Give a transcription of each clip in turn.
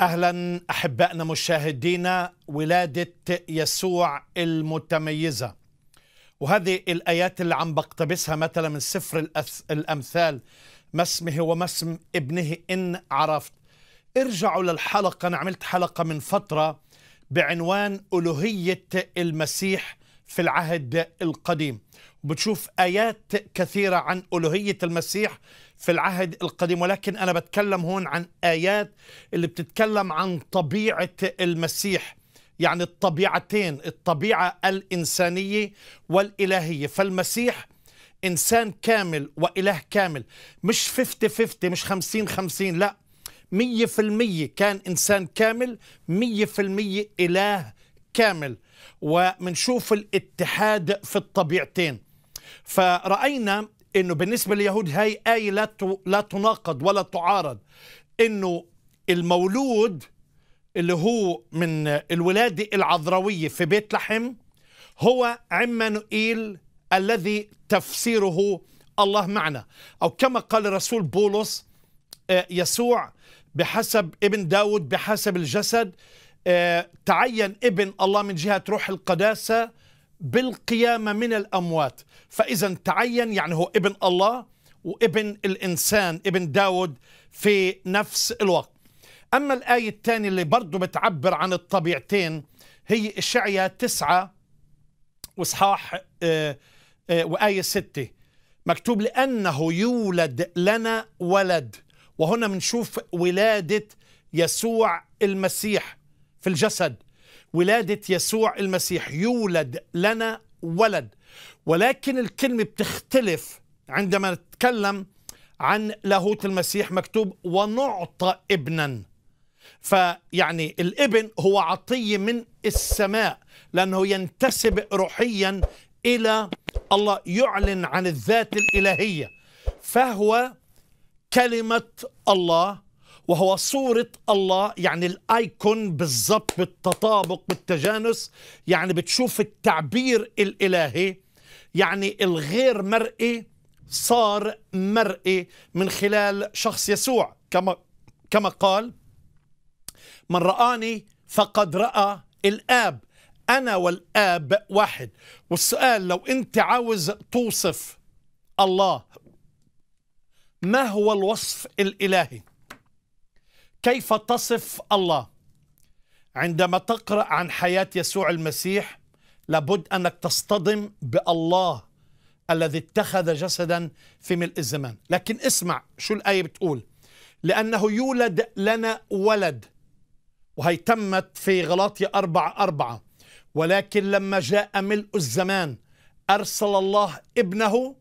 اهلا احبائنا مشاهدينا ولاده يسوع المتميزه وهذه الايات اللي عم بقتبسها مثلا من سفر الامثال ما اسمه وما اسم ابنه ان عرفت ارجعوا للحلقه انا عملت حلقه من فتره بعنوان الوهيه المسيح في العهد القديم وبتشوف ايات كثيره عن الوهيه المسيح في العهد القديم ولكن أنا بتكلم هون عن آيات اللي بتتكلم عن طبيعة المسيح يعني الطبيعتين الطبيعة الإنسانية والإلهية فالمسيح إنسان كامل وإله كامل مش 50-50 مش 50-50 لا مية في المية كان إنسان كامل مية في المية إله كامل ومنشوف الاتحاد في الطبيعتين فرأينا انه بالنسبه لليهود هاي ايه لا لا تناقض ولا تعارض انه المولود اللي هو من الولاده العذراويه في بيت لحم هو عمانوئيل الذي تفسيره الله معنا او كما قال الرسول بولس آه، يسوع بحسب ابن داود بحسب الجسد آه، تعين ابن الله من جهه روح القداسه بالقيامة من الأموات فإذا تعين يعني هو ابن الله وابن الإنسان ابن داود في نفس الوقت أما الآية الثانية اللي برضو بتعبر عن الطبيعتين هي إشعيا تسعة وإصحاح آه، آه، وآية ستة مكتوب لأنه يولد لنا ولد وهنا بنشوف ولادة يسوع المسيح في الجسد ولاده يسوع المسيح يولد لنا ولد ولكن الكلمه بتختلف عندما نتكلم عن لاهوت المسيح مكتوب ونعطى ابنا فيعني الابن هو عطيه من السماء لانه ينتسب روحيا الى الله يعلن عن الذات الالهيه فهو كلمه الله وهو صورة الله يعني الآيكون بالضبط بالتطابق بالتجانس يعني بتشوف التعبير الإلهي يعني الغير مرئي صار مرئي من خلال شخص يسوع كما كما قال من رآني فقد رأى الآب أنا والآب واحد والسؤال لو أنت عاوز توصف الله ما هو الوصف الإلهي كيف تصف الله عندما تقرا عن حياه يسوع المسيح لابد انك تصطدم بالله الذي اتخذ جسدا في ملء الزمان لكن اسمع شو الايه بتقول لانه يولد لنا ولد وهي تمت في غلاطية أربعة أربعة ولكن لما جاء ملء الزمان أرسل الله ابنه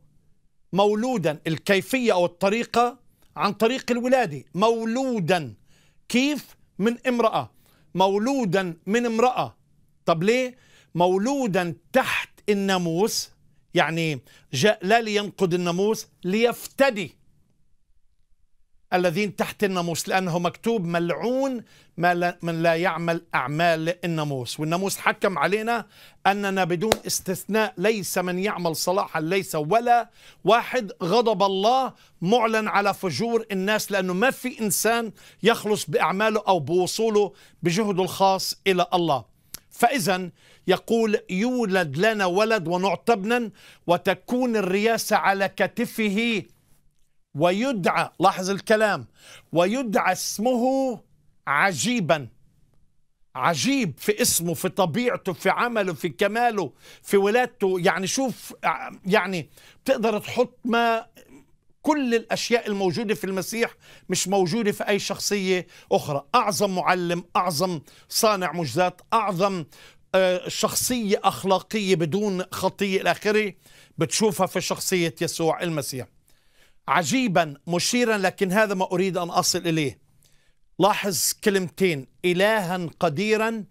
مولودا الكيفية أو الطريقة عن طريق الولادة مولودا كيف من امرأة مولودا من امرأة طب ليه مولودا تحت الناموس يعني جاء لا لينقض الناموس ليفتدي الذين تحت الناموس لأنه مكتوب ملعون ما من لا يعمل أعمال الناموس والناموس حكم علينا أننا بدون استثناء ليس من يعمل صلاحا ليس ولا واحد غضب الله معلن على فجور الناس لأنه ما في إنسان يخلص بأعماله أو بوصوله بجهده الخاص إلى الله فإذا يقول يولد لنا ولد ونعتبنا وتكون الرياسة على كتفه ويدعى لاحظ الكلام ويدعى اسمه عجيبا عجيب في اسمه في طبيعته في عمله في كماله في ولادته يعني شوف يعني بتقدر تحط ما كل الاشياء الموجوده في المسيح مش موجوده في اي شخصيه اخرى اعظم معلم اعظم صانع معجزات اعظم آه، شخصيه اخلاقيه بدون خطيه الى اخره بتشوفها في شخصيه يسوع المسيح عجيبا مشيرا لكن هذا ما أريد أن أصل إليه لاحظ كلمتين إلها قديرا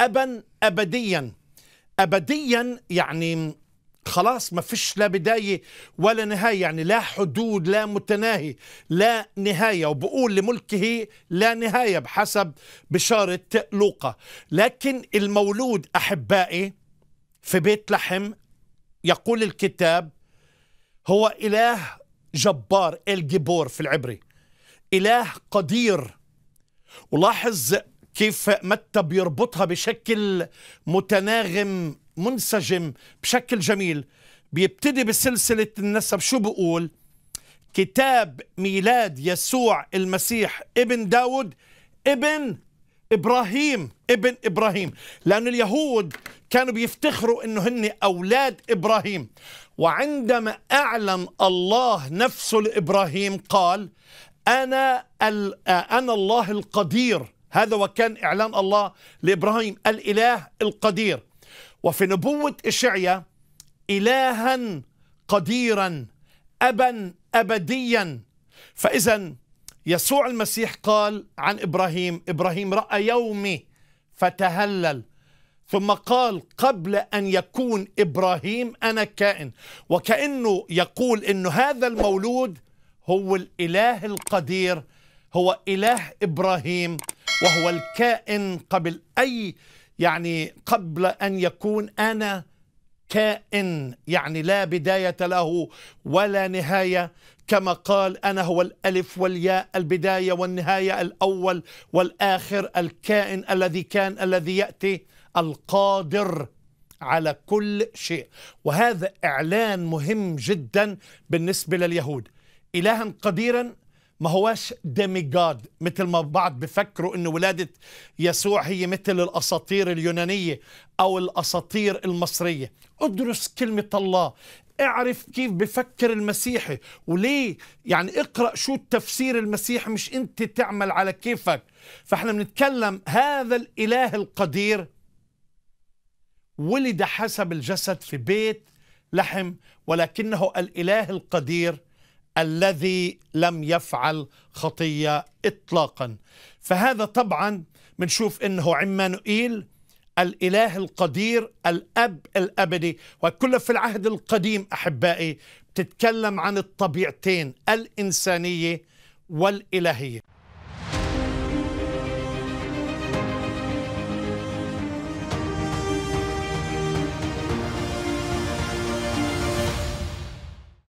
أبا أبديا أبديا يعني خلاص ما فيش لا بداية ولا نهاية يعني لا حدود لا متناهي لا نهاية وبقول لملكه لا نهاية بحسب بشارة لوقا لكن المولود أحبائي في بيت لحم يقول الكتاب هو إله جبار الجبور في العبري إله قدير ولاحظ كيف متى بيربطها بشكل متناغم منسجم بشكل جميل بيبتدي بسلسلة النسب شو بقول كتاب ميلاد يسوع المسيح ابن داود ابن إبراهيم ابن إبراهيم لأن اليهود كانوا بيفتخروا أنه هن أولاد إبراهيم وعندما أعلن الله نفسه لإبراهيم قال أنا, أنا الله القدير هذا وكان إعلان الله لإبراهيم الإله القدير وفي نبوة إشعيا إلها قديرا أبا أبديا فإذا يسوع المسيح قال عن إبراهيم إبراهيم رأى يومي فتهلل ثم قال قبل أن يكون إبراهيم أنا كائن وكأنه يقول أنه هذا المولود هو الإله القدير هو إله إبراهيم وهو الكائن قبل أي يعني قبل أن يكون أنا كائن يعني لا بداية له ولا نهاية كما قال أنا هو الألف والياء البداية والنهاية الأول والآخر الكائن الذي كان الذي يأتي القادر على كل شيء وهذا إعلان مهم جدا بالنسبة لليهود إلها قديرا ما هواش ديميجاد مثل ما بعض بفكروا أن ولادة يسوع هي مثل الأساطير اليونانية أو الأساطير المصرية ادرس كلمة الله اعرف كيف بفكر المسيحي وليه يعني اقرأ شو التفسير المسيحي مش انت تعمل على كيفك فاحنا بنتكلم هذا الإله القدير ولد حسب الجسد في بيت لحم ولكنه الاله القدير الذي لم يفعل خطيه اطلاقا فهذا طبعا بنشوف انه عمانوئيل الاله القدير الاب الابدي وكل في العهد القديم احبائي بتتكلم عن الطبيعتين الانسانيه والالهيه